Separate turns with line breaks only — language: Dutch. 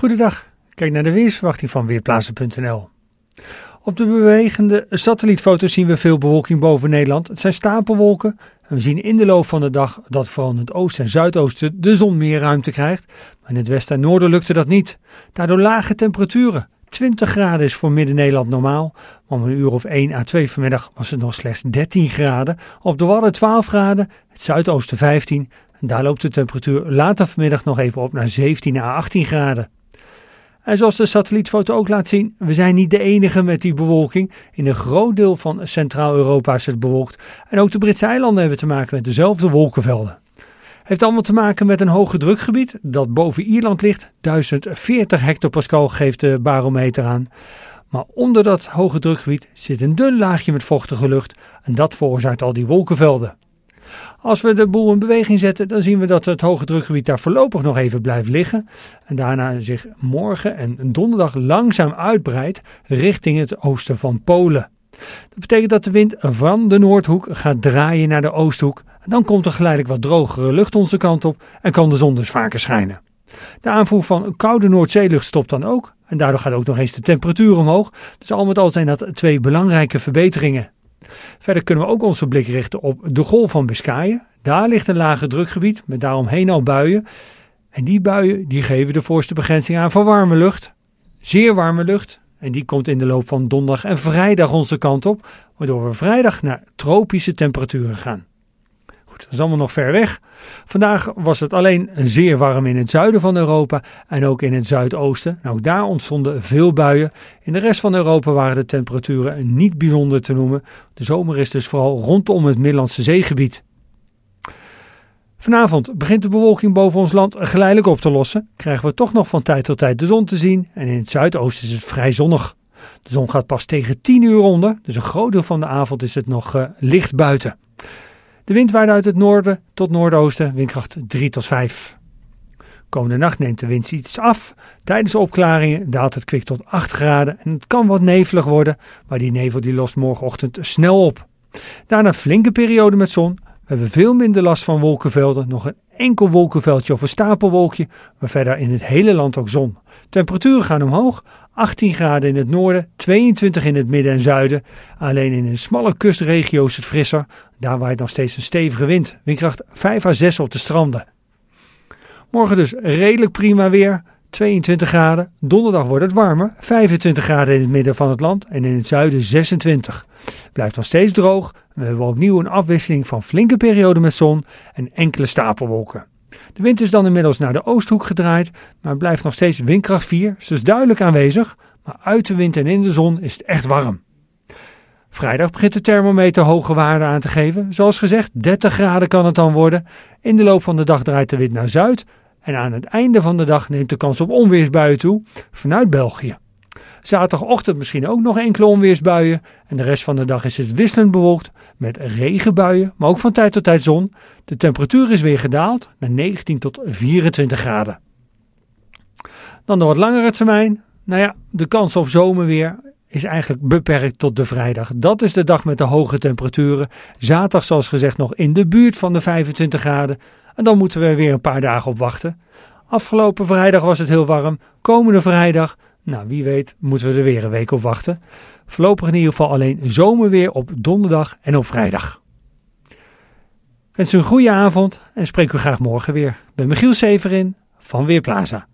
Goedendag, kijk naar de weersverwachting van Weerplaatsen.nl. Op de bewegende satellietfoto's zien we veel bewolking boven Nederland. Het zijn stapelwolken en we zien in de loop van de dag dat vooral in het oosten en zuidoosten de zon meer ruimte krijgt. Maar in het westen en noorden lukte dat niet. Daardoor lage temperaturen. 20 graden is voor Midden-Nederland normaal. Maar om een uur of 1 à 2 vanmiddag was het nog slechts 13 graden. Op de Wadden 12 graden, het zuidoosten 15. En daar loopt de temperatuur later vanmiddag nog even op naar 17 à 18 graden. En zoals de satellietfoto ook laat zien, we zijn niet de enige met die bewolking. In een groot deel van Centraal-Europa is het bewolkt. En ook de Britse eilanden hebben te maken met dezelfde wolkenvelden. Heeft allemaal te maken met een hoge drukgebied dat boven Ierland ligt. 1040 hectopascal geeft de barometer aan. Maar onder dat hoge drukgebied zit een dun laagje met vochtige lucht en dat veroorzaakt al die wolkenvelden. Als we de boel in beweging zetten, dan zien we dat het hoge drukgebied daar voorlopig nog even blijft liggen. En daarna zich morgen en donderdag langzaam uitbreidt richting het oosten van Polen. Dat betekent dat de wind van de Noordhoek gaat draaien naar de Oosthoek. Dan komt er geleidelijk wat drogere lucht onze kant op en kan de zon dus vaker schijnen. De aanvoer van koude Noordzeelucht stopt dan ook en daardoor gaat ook nog eens de temperatuur omhoog. Dus al met al zijn dat twee belangrijke verbeteringen. Verder kunnen we ook onze blik richten op de golf van Biscayen. Daar ligt een lage drukgebied met daaromheen al buien. En die buien die geven de voorste begrenzing aan van warme lucht. Zeer warme lucht. En die komt in de loop van donderdag en vrijdag onze kant op. Waardoor we vrijdag naar tropische temperaturen gaan koud. Dat is allemaal nog ver weg. Vandaag was het alleen zeer warm in het zuiden van Europa en ook in het zuidoosten. Nou, daar ontstonden veel buien. In de rest van Europa waren de temperaturen niet bijzonder te noemen. De zomer is dus vooral rondom het Middellandse zeegebied. Vanavond begint de bewolking boven ons land geleidelijk op te lossen. Krijgen we toch nog van tijd tot tijd de zon te zien en in het zuidoosten is het vrij zonnig. De zon gaat pas tegen 10 uur onder, dus een groot deel van de avond is het nog eh, licht buiten. De wind waait uit het noorden tot noordoosten, windkracht 3 tot 5. Komende nacht neemt de wind iets af. Tijdens de opklaringen daalt het kwik tot 8 graden en het kan wat nevelig worden, maar die nevel die lost morgenochtend snel op. Daarna flinke periode met zon. We hebben veel minder last van wolkenvelden, nog een enkel wolkenveldje of een stapelwolkje, maar verder in het hele land ook zon. Temperaturen gaan omhoog. 18 graden in het noorden, 22 in het midden en zuiden. Alleen in een smalle kustregio is het frisser. Daar waait nog steeds een stevige wind. Windkracht 5 à 6 op de stranden. Morgen dus redelijk prima weer. 22 graden. Donderdag wordt het warmer. 25 graden in het midden van het land en in het zuiden 26. Blijft nog steeds droog. We hebben opnieuw een afwisseling van flinke perioden met zon en enkele stapelwolken. De wind is dan inmiddels naar de oosthoek gedraaid, maar blijft nog steeds windkracht 4, dus duidelijk aanwezig, maar uit de wind en in de zon is het echt warm. Vrijdag begint de thermometer hoge waarden aan te geven. Zoals gezegd, 30 graden kan het dan worden. In de loop van de dag draait de wind naar zuid en aan het einde van de dag neemt de kans op onweersbuien toe vanuit België. Zaterdagochtend misschien ook nog enkele onweersbuien. En de rest van de dag is het wisselend bewolkt met regenbuien, maar ook van tijd tot tijd zon. De temperatuur is weer gedaald naar 19 tot 24 graden. Dan de wat langere termijn. Nou ja, de kans op zomerweer is eigenlijk beperkt tot de vrijdag. Dat is de dag met de hoge temperaturen. Zaterdag, zoals gezegd, nog in de buurt van de 25 graden. En dan moeten we weer een paar dagen op wachten. Afgelopen vrijdag was het heel warm. Komende vrijdag nou, wie weet moeten we er weer een week op wachten. Voorlopig in ieder geval alleen zomerweer op donderdag en op vrijdag. Ik wens u een goede avond en spreek u graag morgen weer. Ik ben Michiel Severin van Weerplaza.